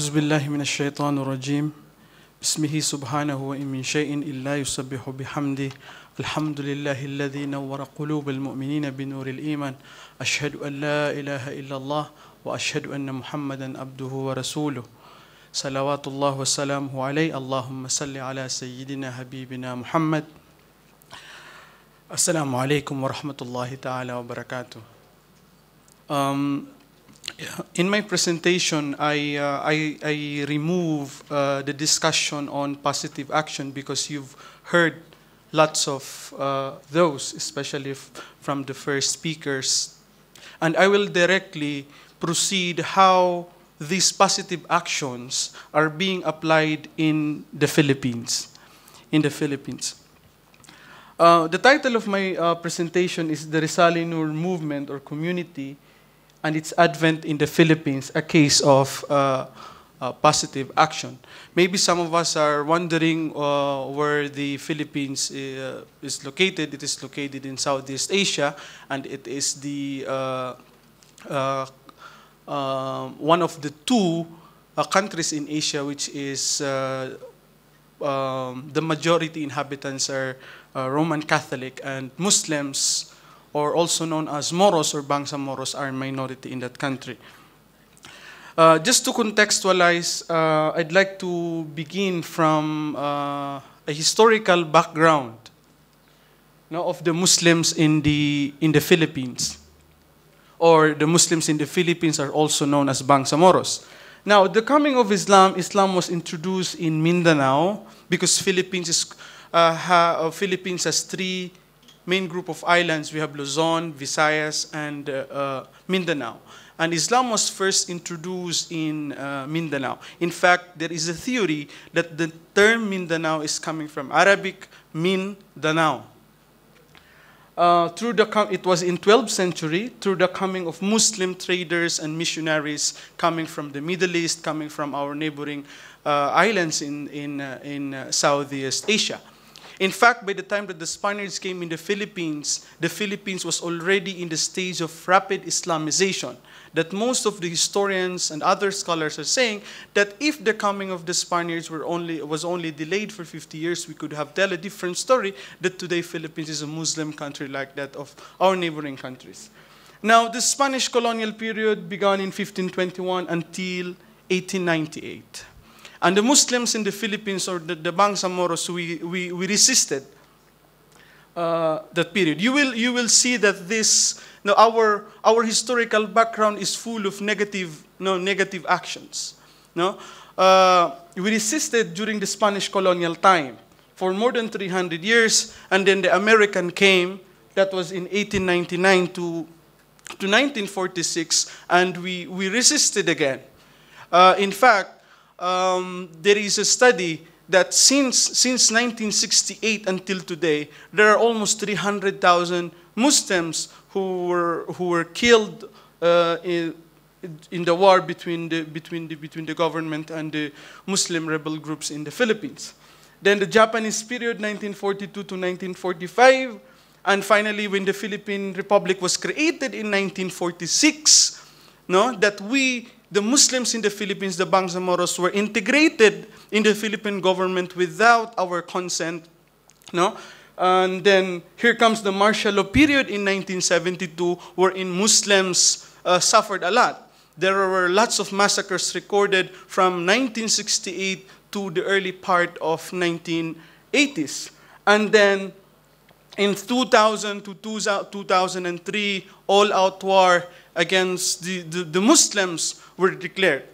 أعوذ بالله من الشيطان الرجيم بسمه سبحانه وإن من شيء إلا يسبح بحمده الحمد لله الذي نور قلوب المؤمنين بنور الإيمان أشهد أن لا إله إلا الله وأشهد أن محمدا عبده ورسوله صلوات الله وسلامه عليه اللهم صل على سيدنا حبيبنا محمد السلام عليكم ورحمة الله تعالى وبركاته um, In my presentation, I, uh, I, I, remove uh, the discussion on positive action because you've heard lots of uh, those, especially from the first speakers. And I will directly proceed how these positive actions are being applied in the Philippines. In the Philippines. Uh, the title of my uh, presentation is the Risalinur Movement or Community and its advent in the Philippines a case of uh, uh, positive action. Maybe some of us are wondering uh, where the Philippines uh, is located. It is located in Southeast Asia, and it is the uh, uh, um, one of the two countries in Asia which is um, the majority inhabitants are Roman Catholic, and Muslims or also known as Moros or Bangsa Moros, are a minority in that country. Uh, just to contextualize, uh, I'd like to begin from uh, a historical background you know, of the Muslims in the, in the Philippines. Or the Muslims in the Philippines are also known as Bangsa Moros. Now, the coming of Islam, Islam was introduced in Mindanao because Philippines, is, uh, ha, uh, Philippines has three main group of islands, we have Luzon, Visayas, and uh, uh, Mindanao. And Islam was first introduced in uh, Mindanao. In fact, there is a theory that the term Mindanao is coming from Arabic min Danao. Uh, through the it was in 12th century through the coming of Muslim traders and missionaries coming from the Middle East, coming from our neighboring uh, islands in in uh, in Southeast Asia. In fact, by the time that the Spaniards came in the Philippines, the Philippines was already in the stage of rapid Islamization. That most of the historians and other scholars are saying that if the coming of the Spaniards were only, was only delayed for 50 years, we could have tell a different story that today Philippines is a Muslim country like that of our neighboring countries. Now, the Spanish colonial period began in 1521 until 1898. And the Muslims in the Philippines or the, the Bangsamoros, we, we, we resisted uh, that period. You will, you will see that this, no, our, our historical background is full of negative, no, negative actions. No? Uh, we resisted during the Spanish colonial time for more than 300 years, and then the American came, that was in 1899 to to 1946, and we, we resisted again. Uh, in fact, um, there is a study that since, since 1968 until today, there are almost 300,000 Muslims who were, who were killed uh, in, in the war between the, between, the, between the government and the Muslim rebel groups in the Philippines. Then the Japanese period, 1942 to 1945, and finally when the Philippine Republic was created in 1946, no, that we the Muslims in the Philippines, the Bangsamoros, were integrated in the Philippine government without our consent. No? And then here comes the martial law period in 1972, wherein Muslims uh, suffered a lot. There were lots of massacres recorded from 1968 to the early part of 1980s. And then in 2000 to 2003, all-out war against the, the, the Muslims were declared,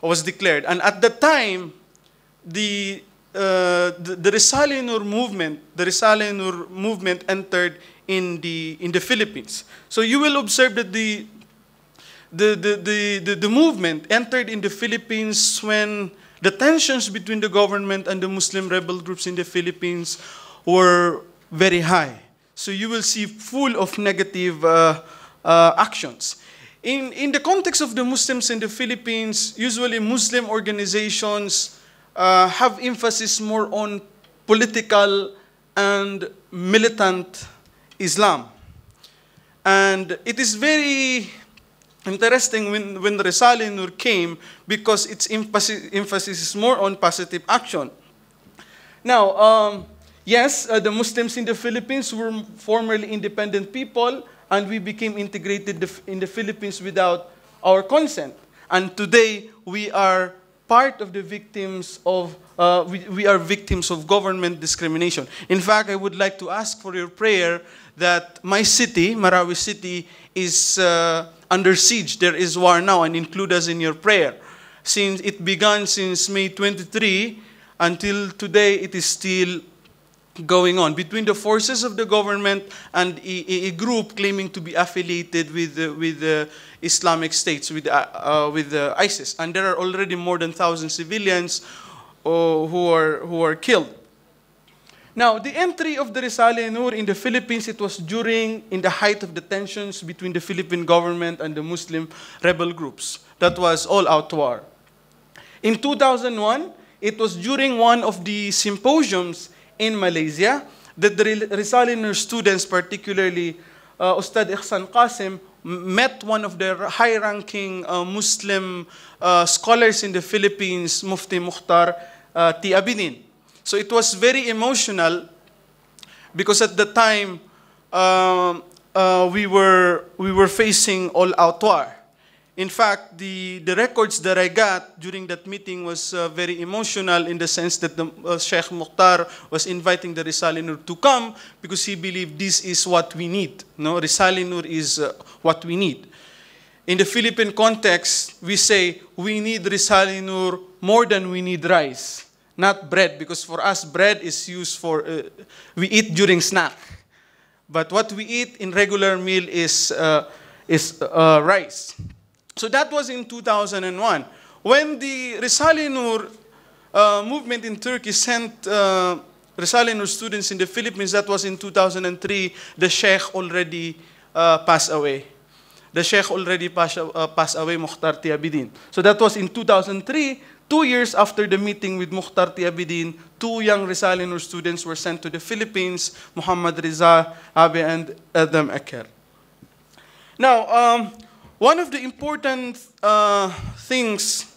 was declared. And at that time, the, uh, the, the Risale Nur movement, the Risale Nur movement entered in the, in the Philippines. So you will observe that the, the, the, the, the, movement entered in the Philippines when the tensions between the government and the Muslim rebel groups in the Philippines were very high. So you will see full of negative uh, uh, actions. In, in the context of the Muslims in the Philippines, usually Muslim organizations uh, have emphasis more on political and militant Islam. And it is very interesting when, when Resali Nur came because its emphasis, emphasis is more on positive action. Now, um, yes, uh, the Muslims in the Philippines were formerly independent people, and we became integrated in the Philippines without our consent. And today, we are part of the victims of, uh, we, we are victims of government discrimination. In fact, I would like to ask for your prayer that my city, Marawi City, is uh, under siege. There is war now, and include us in your prayer. Since it began since May 23, until today, it is still going on between the forces of the government and a, a group claiming to be affiliated with uh, with the uh, Islamic states with uh, uh with uh, ISIS and there are already more than 1000 civilians uh, who are who are killed now the entry of the Risale Nur in the Philippines it was during in the height of the tensions between the Philippine government and the Muslim rebel groups that was all out war in 2001 it was during one of the symposiums in Malaysia that the Rizaliner students, particularly uh, Ustad Ihsan Qasim, met one of the high-ranking uh, Muslim uh, scholars in the Philippines, Mufti Mukhtar uh, Tiabinin. So it was very emotional because at the time um, uh, we, were, we were facing all-out war. In fact, the, the records that I got during that meeting was uh, very emotional in the sense that the, uh, Sheikh Mukhtar was inviting the Risalinur to come because he believed this is what we need. No, Risalinur is uh, what we need. In the Philippine context, we say we need Risalinur more than we need rice, not bread, because for us, bread is used for, uh, we eat during snack. But what we eat in regular meal is, uh, is uh, rice. So that was in 2001. When the Risale Nur uh, movement in Turkey sent uh, Risale Nur students in the Philippines, that was in 2003, the Sheikh already uh, passed away. The Sheikh already passed, uh, passed away, Mukhtar Tiabidin. So that was in 2003, two years after the meeting with Mukhtar Tiabidin, two young Risale Nur students were sent to the Philippines, Muhammad Riza Abe and Adam Aker. Now, um, one of the important uh, things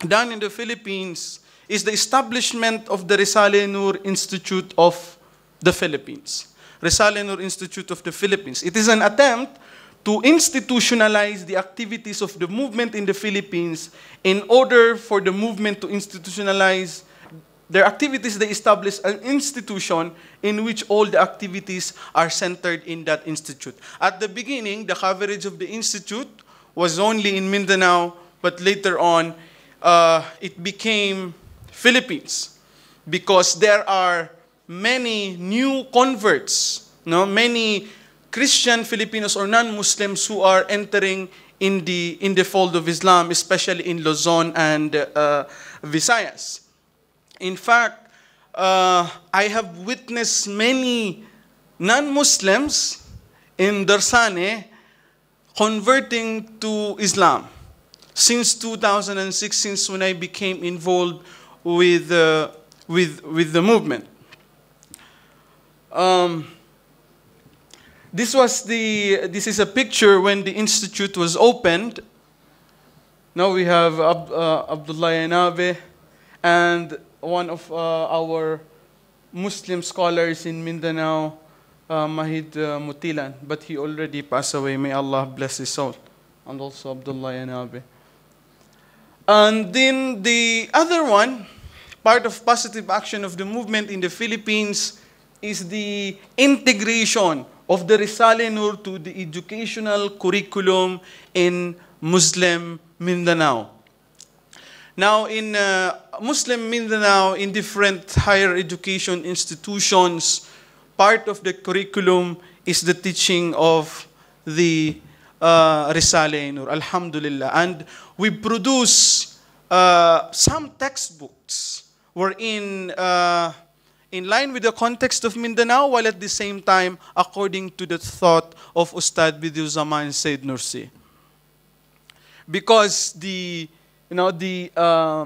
done in the Philippines is the establishment of the Risale Nur Institute of the Philippines. Risale Nur Institute of the Philippines. It is an attempt to institutionalize the activities of the movement in the Philippines in order for the movement to institutionalize their activities, they establish an institution in which all the activities are centered in that institute. At the beginning, the coverage of the institute was only in Mindanao, but later on, uh, it became Philippines because there are many new converts, no? many Christian Filipinos or non-Muslims who are entering in the, in the fold of Islam, especially in Luzon and uh, Visayas. In fact, uh, I have witnessed many non-Muslims in Darsane converting to Islam since 2006, since when I became involved with, uh, with, with the movement. Um, this was the, this is a picture when the institute was opened. Now we have uh, Abdullah Yanabe and one of uh, our Muslim scholars in Mindanao, uh, Mahid uh, Mutilan, but he already passed away. May Allah bless his soul. And also Abdullah Yanabe. And then the other one, part of positive action of the movement in the Philippines is the integration of the Risale Nur to the educational curriculum in Muslim Mindanao. Now in uh, Muslim Mindanao, in different higher education institutions, part of the curriculum is the teaching of the uh, Risale Nur, Alhamdulillah. And we produce uh, some textbooks wherein, uh, in line with the context of Mindanao, while at the same time, according to the thought of Ustad Bidyu Zaman Said Nursi. Because the you know, the uh,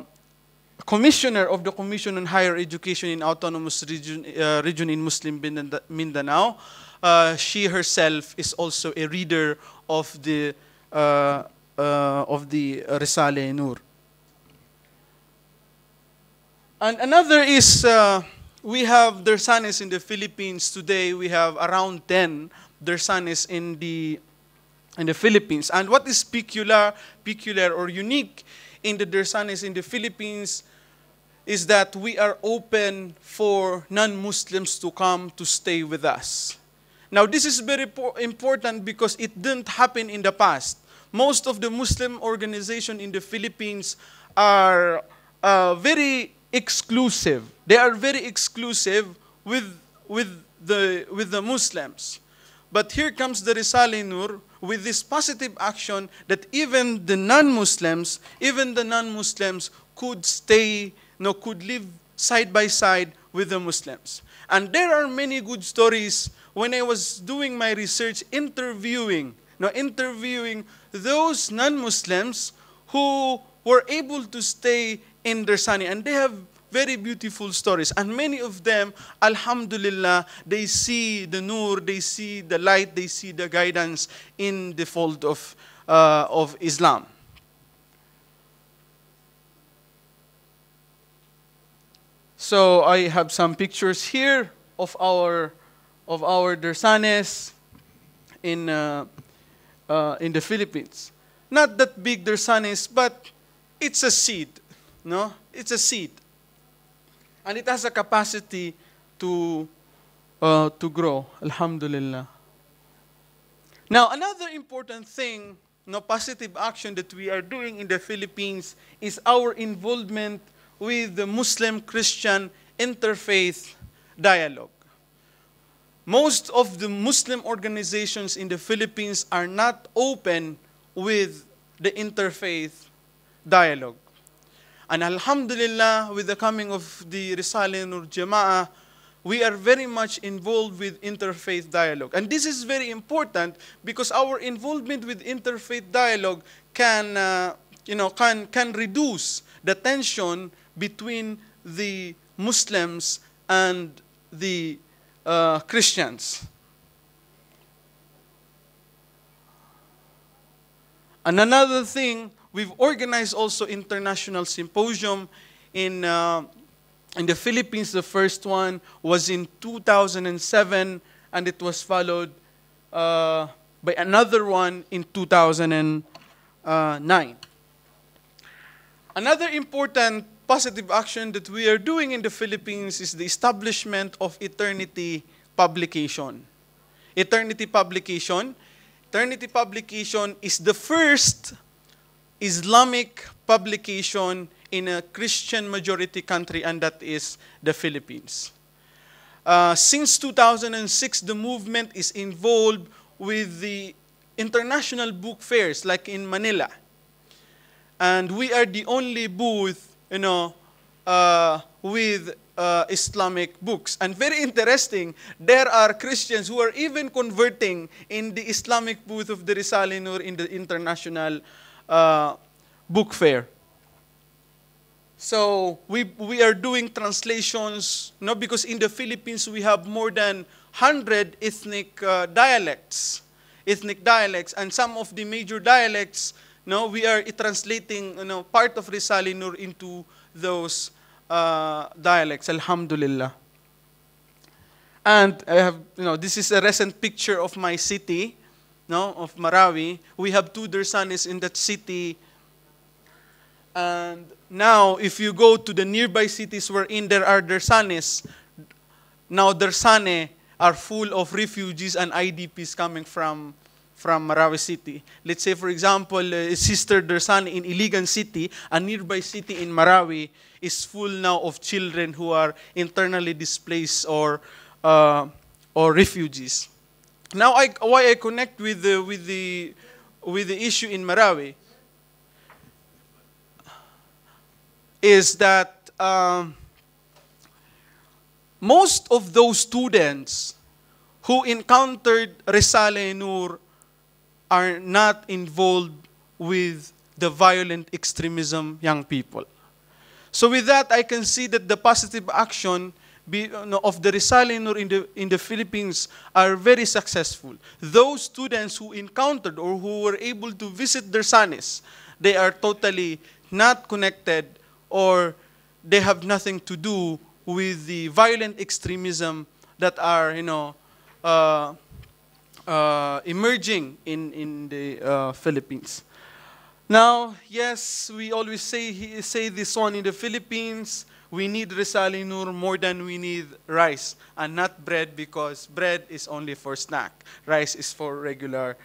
commissioner of the Commission on Higher Education in Autonomous Region, uh, region in Muslim Mindanao, uh, she herself is also a reader of the uh, uh, of the Risale Nur. And another is uh, we have Dersanes in the Philippines today. We have around 10 Dersanes in the in the Philippines. And what is peculiar, peculiar or unique in the Dersanes in the Philippines is that we are open for non-Muslims to come to stay with us. Now, this is very important because it didn't happen in the past. Most of the Muslim organization in the Philippines are uh, very exclusive. They are very exclusive with, with, the, with the Muslims. But here comes the Risale Nur with this positive action that even the non-Muslims, even the non-Muslims could stay, no, could live side by side with the Muslims. And there are many good stories when I was doing my research interviewing, no, interviewing those non-Muslims who were able to stay in their Sani. And they have very beautiful stories. And many of them, alhamdulillah, they see the nur, they see the light, they see the guidance in the fold of, uh, of Islam. So I have some pictures here of our of our dersanes in uh, uh, in the Philippines. Not that big dersanes, but it's a seed, no? It's a seed. And it has a capacity to, uh, to grow. Alhamdulillah. Now, another important thing, no positive action that we are doing in the Philippines is our involvement with the Muslim Christian interfaith dialogue. Most of the Muslim organizations in the Philippines are not open with the interfaith dialogue. And Alhamdulillah, with the coming of the Risale Nur Jama'ah, we are very much involved with interfaith dialogue. And this is very important because our involvement with interfaith dialogue can, uh, you know, can, can reduce the tension between the Muslims and the uh, Christians. And another thing We've organized also international symposium in, uh, in the Philippines. The first one was in 2007, and it was followed uh, by another one in 2009. Uh, another important positive action that we are doing in the Philippines is the establishment of Eternity Publication. Eternity Publication, Eternity Publication is the first Islamic publication in a Christian majority country, and that is the Philippines. Uh, since 2006, the movement is involved with the international book fairs, like in Manila. And we are the only booth, you know, uh, with uh, Islamic books. And very interesting, there are Christians who are even converting in the Islamic booth of the Nur in the international uh, book fair. So we, we are doing translations, no, because in the Philippines we have more than 100 ethnic uh, dialects, ethnic dialects, and some of the major dialects, no, we are translating, you know, part of Risalinur into those uh, dialects, alhamdulillah. And I have, you know, this is a recent picture of my city. no, of Marawi. We have two Dersanis in that city. And now, if you go to the nearby cities wherein there are Dersanes, now Dersane are full of refugees and IDPs coming from, from Marawi City. Let's say, for example, uh, Sister Dersane in Iligan City, a nearby city in Marawi, is full now of children who are internally displaced or, uh, or refugees. Now, I, why I connect with the, with, the, with the issue in Marawi is that um, most of those students who encountered Resale Nur are not involved with the violent extremism young people. So with that, I can see that the positive action Uh, of the Risalenur in the, in the Philippines are very successful. Those students who encountered or who were able to visit their sanis, they are totally not connected or they have nothing to do with the violent extremism that are, you know, uh, uh, emerging in, in the uh, Philippines. Now, yes, we always say, say this one in the Philippines, we need Risale Nur more than we need rice and not bread because bread is only for snack. Rice is for regular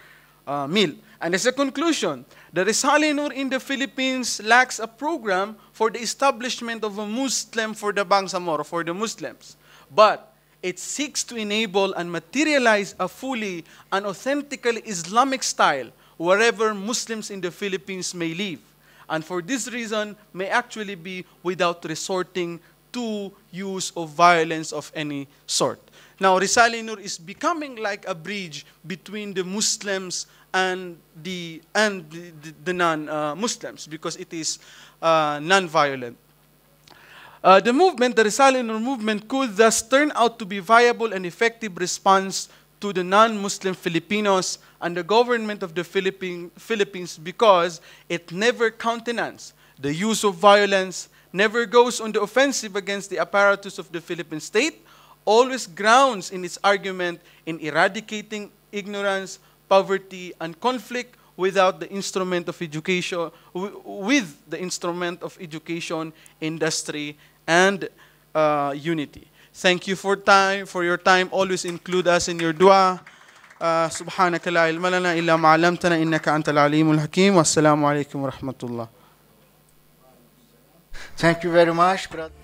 uh, meal. And as a conclusion, the Risale Nur in the Philippines lacks a program for the establishment of a Muslim for the Bangsamoro, for the Muslims. But it seeks to enable and materialize a fully and authentically Islamic style wherever Muslims in the Philippines may live and for this reason may actually be without resorting to use of violence of any sort. Now, Risalinur is becoming like a bridge between the Muslims and the, and the, the, the non-Muslims uh, because it is uh, non-violent. Uh, the movement, the Risalinur movement, could thus turn out to be viable and effective response to the non-Muslim Filipinos and the government of the Philippine, Philippines because it never countenances the use of violence, never goes on the offensive against the apparatus of the Philippine state, always grounds in its argument in eradicating ignorance, poverty, and conflict without the instrument of education, with the instrument of education, industry, and uh, unity. Thank you for time, for your time. Always include us in your dua. سبحانك لا علم لنا إلا ما علمتنا إنك أنت العليم الحكيم والسلام عليكم ورحمة الله. Thank you very much, brother.